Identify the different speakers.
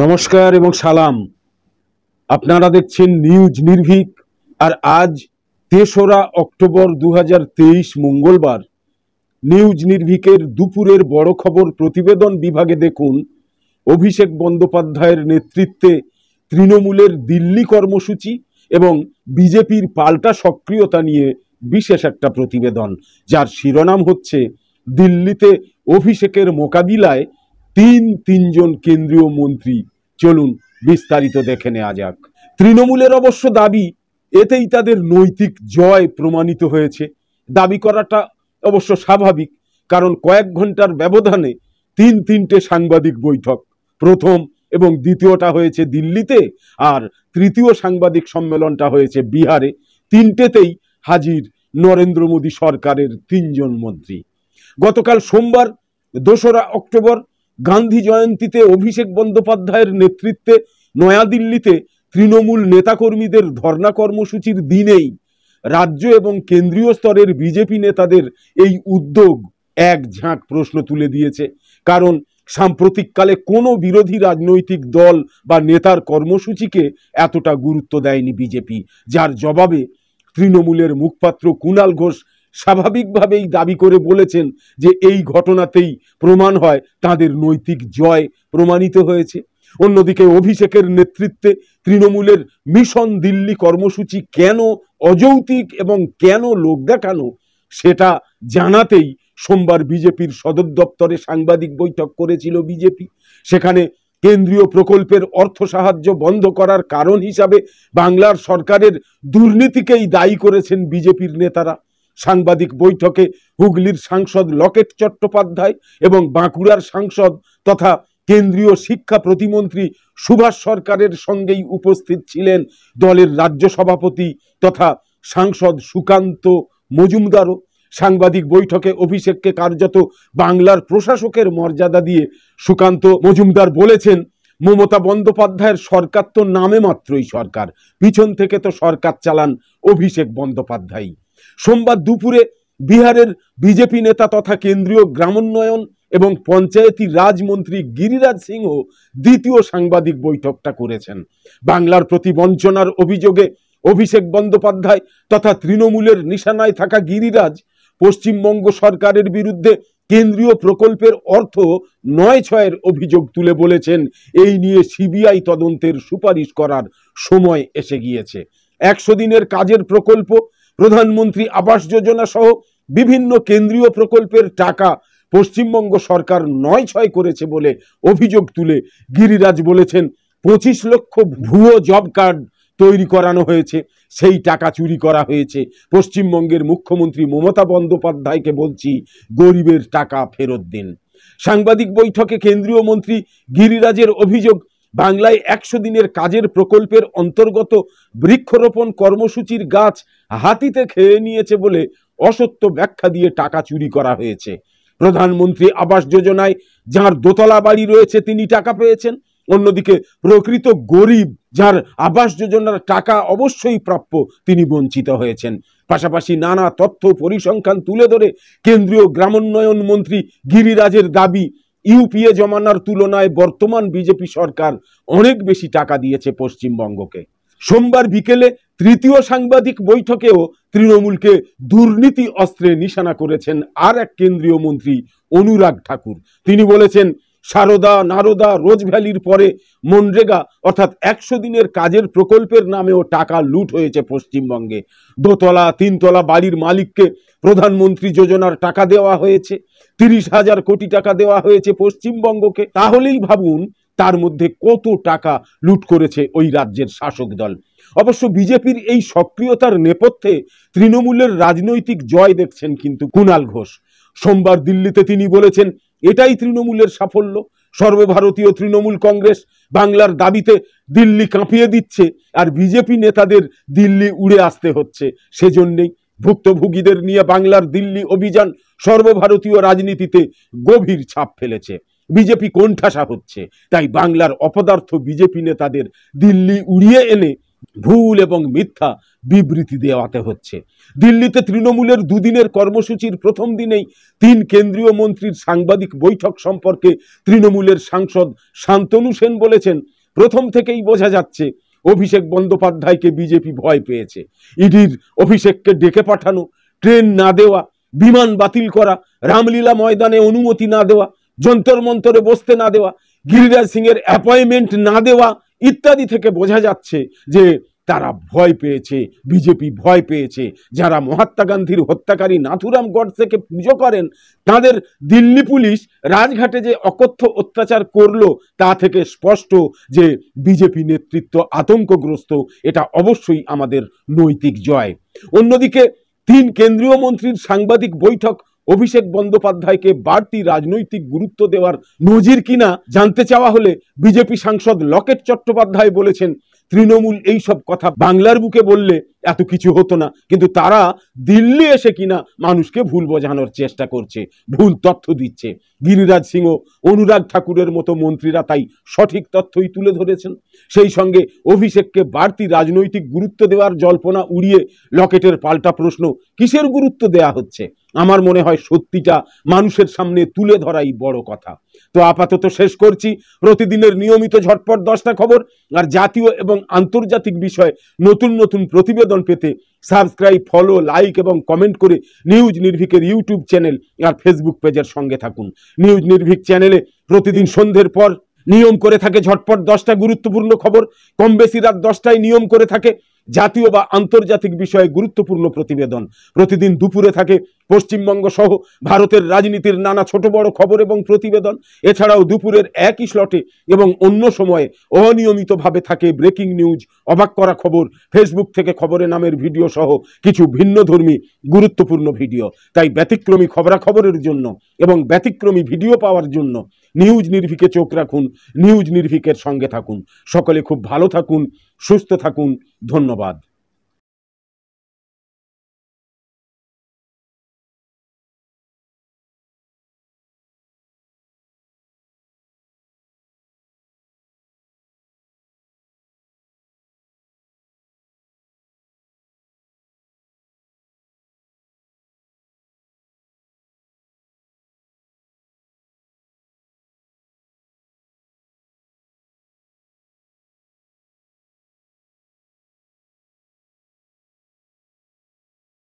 Speaker 1: নমস্কার এবং সালাম আপনারা দেখছেন নিউজ নির্ভীক আর আজ তেসরা অক্টোবর দু মঙ্গলবার নিউজ নির্ভীকের দুপুরের বড় খবর প্রতিবেদন বিভাগে দেখুন অভিষেক বন্দ্যোপাধ্যায়ের নেতৃত্বে তৃণমূলের দিল্লি কর্মসূচি এবং বিজেপির পাল্টা সক্রিয়তা নিয়ে বিশেষ একটা প্রতিবেদন যার শিরোনাম হচ্ছে দিল্লিতে অভিষেকের মোকাবিলায় তিন তিনজন কেন্দ্রীয় মন্ত্রী চলুন বিস্তারিত দেখে নেওয়া যাক তৃণমূলের অবশ্য দাবি এতেই তাদের নৈতিক জয় প্রমাণিত হয়েছে দাবি করাটা অবশ্য স্বাভাবিক কারণ কয়েক ঘন্টার ব্যবধানে তিন তিনটে সাংবাদিক বৈঠক প্রথম এবং দ্বিতীয়টা হয়েছে দিল্লিতে আর তৃতীয় সাংবাদিক সম্মেলনটা হয়েছে বিহারে তিনটেতেই হাজির নরেন্দ্র মোদী সরকারের তিনজন মন্ত্রী গতকাল সোমবার দোসরা অক্টোবর গান্ধী জয়ন্তীতে অভিষেক বন্দ্যোপাধ্যায়ের নেতৃত্বে নয়াদিল্লিতে তৃণমূল নেতাকর্মীদের ধর্না কর্মসূচির দিনেই রাজ্য এবং কেন্দ্রীয় স্তরের বিজেপি নেতাদের এই উদ্যোগ এক ঝাঁক প্রশ্ন তুলে দিয়েছে কারণ সাম্প্রতিককালে কোনো বিরোধী রাজনৈতিক দল বা নেতার কর্মসূচিকে এতটা গুরুত্ব দেয়নি বিজেপি যার জবাবে তৃণমূলের মুখপাত্র কুণাল ঘোষ স্বাভাবিকভাবেই দাবি করে বলেছেন যে এই ঘটনাতেই প্রমাণ হয় তাদের নৈতিক জয় প্রমাণিত হয়েছে অন্যদিকে অভিষেকের নেতৃত্বে তৃণমূলের মিশন দিল্লি কর্মসূচি কেন অযৌতিক এবং কেন লোক দেখানো সেটা জানাতেই সোমবার বিজেপির সদর দপ্তরে সাংবাদিক বৈঠক করেছিল বিজেপি সেখানে কেন্দ্রীয় প্রকল্পের অর্থ সাহায্য বন্ধ করার কারণ হিসাবে বাংলার সরকারের দুর্নীতিকেই দায়ী করেছেন বিজেপির নেতারা সাংবাদিক বৈঠকে হুগলির সাংসদ লকেট চট্টোপাধ্যায় এবং বাঁকুড়ার সাংসদ তথা কেন্দ্রীয় শিক্ষা প্রতিমন্ত্রী সুভাষ সরকারের সঙ্গেই উপস্থিত ছিলেন দলের রাজ্য সভাপতি তথা সাংসদ সুকান্ত মজুমদারও সাংবাদিক বৈঠকে অভিষেককে কার্যত বাংলার প্রশাসকের মর্যাদা দিয়ে সুকান্ত মজুমদার বলেছেন মমতা বন্দ্যোপাধ্যায়ের সরকার তো নামে মাত্রই সরকার পিছন থেকে তো সরকার চালান অভিষেক বন্দ্যোপাধ্যায় সোমবার দুপুরে বিহারের বিজেপি নেতা তথা কেন্দ্রীয় গ্রামোন্নয়ন এবং পঞ্চায়েতি রাজমন্ত্রী গিরিরাজ সিংহ দ্বিতীয় সাংবাদিক বৈঠকটা করেছেন বাংলার প্রতি বঞ্চনার অভিযোগে অভিষেক বন্দ্যোপাধ্যায় তথা তৃণমূলের নিশানায় থাকা গিরিরাজ পশ্চিমবঙ্গ সরকারের বিরুদ্ধে কেন্দ্রীয় প্রকল্পের অর্থ নয় ছয়ের অভিযোগ তুলে বলেছেন এই নিয়ে সিবিআই তদন্তের সুপারিশ করার সময় এসে গিয়েছে একশো দিনের কাজের প্রকল্প প্রধানমন্ত্রী আবাস যোজনা সহ বিভিন্ন কেন্দ্রীয় প্রকল্পের টাকা পশ্চিমবঙ্গ সরকার নয় ছয় করেছে বলে অভিযোগ তুলে গিরিরাজ বলেছেন পঁচিশ লক্ষ ভুয়ো জব কার্ড তৈরি করানো হয়েছে সেই টাকা চুরি করা হয়েছে পশ্চিমবঙ্গের মুখ্যমন্ত্রী মমতা বন্দ্যোপাধ্যায়কে বলছি গরিবের টাকা ফেরত দিন সাংবাদিক বৈঠকে কেন্দ্রীয় মন্ত্রী গিরিরাজের অভিযোগ বাংলায় একশো দিনের কাজের প্রকল্পের অন্তর্গত বৃক্ষরোপণ কর্মসূচির গাছ হাতিতে খেয়ে নিয়েছে বলে অসত্য ব্যাখ্যা দিয়ে টাকা চুরি করা হয়েছে প্রধানমন্ত্রী আবাস যোজনায় যার দোতলা বাড়ি রয়েছে তিনি টাকা পেয়েছেন অন্যদিকে প্রকৃত গরিব যার আবাস যোজনার টাকা অবশ্যই প্রাপ্য তিনি বঞ্চিত হয়েছেন পাশাপাশি নানা তথ্য পরিসংখ্যান তুলে ধরে কেন্দ্রীয় গ্রামোন্নয়ন মন্ত্রী গিরিরাজের দাবি ইউপিএ জমানার তুলনায় বর্তমান বিজেপি সরকার অনেক বেশি টাকা দিয়েছে পশ্চিমবঙ্গকে সোমবার বিকেলে তৃতীয় সাংবাদিক বৈঠকেও তৃণমূলকে দুর্নীতি অস্ত্রে নিশানা করেছেন আর এক কেন্দ্রীয় মন্ত্রী অনুরাগ ঠাকুর তিনি বলেছেন সারদা নারদা রোজ ভ্যালির পরে মনরেগা অর্থাৎ একশো দিনের কাজের প্রকল্পের নামেও টাকা লুট হয়েছে পশ্চিমবঙ্গে দোতলা তিনতলা বাড়ির মালিককে প্রধানমন্ত্রী যোজনার টাকা দেওয়া হয়েছে তিরিশ হাজার কোটি টাকা দেওয়া হয়েছে পশ্চিমবঙ্গকে তাহলেই ভাবুন তার মধ্যে কত টাকা লুট করেছে ওই রাজ্যের শাসক দল অবশ্য বিজেপির এই সক্রিয়তার নেপথ্যে তৃণমূলের রাজনৈতিক জয় দেখছেন কিন্তু কুণাল ঘোষ সোমবার দিল্লিতে তিনি বলেছেন এটাই তৃণমূলের সাফল্য সর্বভারতীয় তৃণমূল কংগ্রেস বাংলার দাবিতে দিল্লি কাঁপিয়ে দিচ্ছে আর বিজেপি নেতাদের দিল্লি উড়ে আসতে হচ্ছে সেজন্যেই ভুক্তভোগীদের নিয়ে বাংলার দিল্লি অভিযান সর্বভারতীয় রাজনীতিতে গভীর ছাপ ফেলেছে বিজেপি কোণঠাসা হচ্ছে তাই বাংলার অপদার্থ বিজেপি নেতাদের দিল্লি উড়িয়ে এনে ভুল এবং মিথ্যা বিবৃতি দেওয়াতে হচ্ছে দিল্লিতে তৃণমূলের দুদিনের কর্মসূচির প্রথম দিনেই তিন কেন্দ্রীয় মন্ত্রীর সাংবাদিক বৈঠক সম্পর্কে তৃণমূলের সাংসদ শান্তনু সেন বলেছেন প্রথম থেকেই বোঝা যাচ্ছে অভিষেক বন্দ্যোপাধ্যায়কে বিজেপি ভয় পেয়েছে ইডির অভিষেককে ডেকে পাঠানো ট্রেন না দেওয়া বিমান বাতিল করা রামলীলা ময়দানে অনুমতি না দেওয়া যন্তর মন্তরে বসতে না দেওয়া গিরিরাজ সিংয়ের অ্যাপয়েন্টমেন্ট না দেওয়া ইত্যাদি থেকে বোঝা যাচ্ছে যে তারা ভয় পেয়েছে বিজেপি ভয় পেয়েছে যারা মহাত্মা গান্ধীর হত্যাকারী নাথুরাম গডসেকে পুজো করেন তাদের দিল্লি পুলিশ রাজঘাটে যে অকথ্য অত্যাচার করলো তা থেকে স্পষ্ট যে বিজেপি নেতৃত্ব আতঙ্কগ্রস্ত এটা অবশ্যই আমাদের নৈতিক জয় অন্যদিকে তিন কেন্দ্রীয় মন্ত্রীর সাংবাদিক বৈঠক অভিষেক বন্দ্যোপাধ্যায়কে বাড়তি রাজনৈতিক গুরুত্ব দেওয়ার নজির কিনা জানতে চাওয়া হলে বিজেপি সাংসদ লকেট চট্টোপাধ্যায় বলেছেন তৃণমূল এইসব কথা বাংলার বুকে বললে এত কিছু হতো না কিন্তু তারা দিল্লি এসে কিনা মানুষকে ভুল বোঝানোর চেষ্টা করছে ভুল তথ্য দিচ্ছে গিরিরাজ সিংহ অনুরাগ ঠাকুরের মতো মন্ত্রীরা তাই সঠিক তথ্যই তুলে ধরেছেন সেই সঙ্গে অভিষেককে বাড়তি রাজনৈতিক গুরুত্ব দেওয়ার জল্পনা উড়িয়ে লকেটের পাল্টা প্রশ্ন কিসের গুরুত্ব দেয়া হচ্ছে আমার মনে হয় সত্যিটা মানুষের সামনে তুলে ধরাই বড় কথা তো আপাতত শেষ করছি প্রতিদিনের নিয়মিত ঝটপট দশটা খবর আর জাতীয় এবং আন্তর্জাতিক বিষয়ে নতুন নতুন প্রতিবেদন বিনোদন পেতে সাবস্ক্রাইব ফলো লাইক এবং কমেন্ট করে নিউজ নির্ভিকের ইউটিউব চ্যানেল আর ফেসবুক পেজের সঙ্গে থাকুন নিউজ নির্ভিক চ্যানেলে প্রতিদিন সন্ধ্যের পর নিয়ম করে থাকে ঝটপট দশটা গুরুত্বপূর্ণ খবর কম বেশি রাত দশটায় নিয়ম করে থাকে জাতীয় বা আন্তর্জাতিক বিষয়ে গুরুত্বপূর্ণ প্রতিবেদন প্রতিদিন দুপুরে থাকে পশ্চিমবঙ্গ সহ ভারতের রাজনীতির নানা ছোট বড় খবর এবং প্রতিবেদন এছাড়াও দুপুরের একই স্লটে এবং অন্য সময়ে অনিয়মিতভাবে থাকে ব্রেকিং নিউজ অবাক করা খবর ফেসবুক থেকে খবরে নামের ভিডিও সহ কিছু ভিন্নধর্মী গুরুত্বপূর্ণ ভিডিও তাই ব্যতিক্রমী খবরাখবরের জন্য এবং ব্যতিক্রমী ভিডিও পাওয়ার জন্য নিউজ নির্ভিকে চোখ রাখুন নিউজ নির্ভিকের সঙ্গে থাকুন সকলে খুব ভালো থাকুন সুস্থ থাকুন ধন্যবাদ